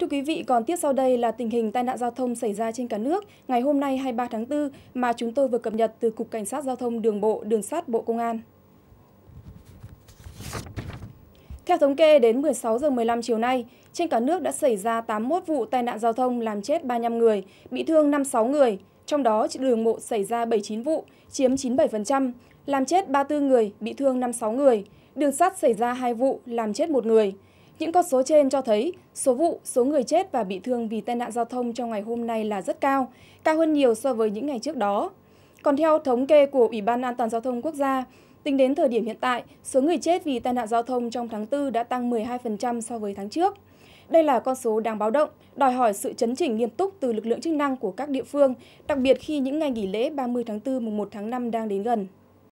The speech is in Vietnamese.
Thưa quý vị, còn tiếp sau đây là tình hình tai nạn giao thông xảy ra trên cả nước ngày hôm nay 23 tháng 4 mà chúng tôi vừa cập nhật từ Cục Cảnh sát Giao thông Đường bộ, Đường sát Bộ Công an. Theo thống kê, đến 16 giờ 15 chiều nay, trên cả nước đã xảy ra 81 vụ tai nạn giao thông làm chết 35 người, bị thương 56 người. Trong đó, đường bộ xảy ra 79 vụ, chiếm 97%, làm chết 34 người, bị thương 56 người. Đường sắt xảy ra 2 vụ, làm chết 1 người. Những con số trên cho thấy số vụ, số người chết và bị thương vì tai nạn giao thông trong ngày hôm nay là rất cao, cao hơn nhiều so với những ngày trước đó. Còn theo thống kê của Ủy ban An toàn Giao thông Quốc gia, tính đến thời điểm hiện tại, số người chết vì tai nạn giao thông trong tháng 4 đã tăng 12% so với tháng trước. Đây là con số đáng báo động, đòi hỏi sự chấn chỉnh nghiêm túc từ lực lượng chức năng của các địa phương, đặc biệt khi những ngày nghỉ lễ 30 tháng 4 mùng 1 tháng 5 đang đến gần.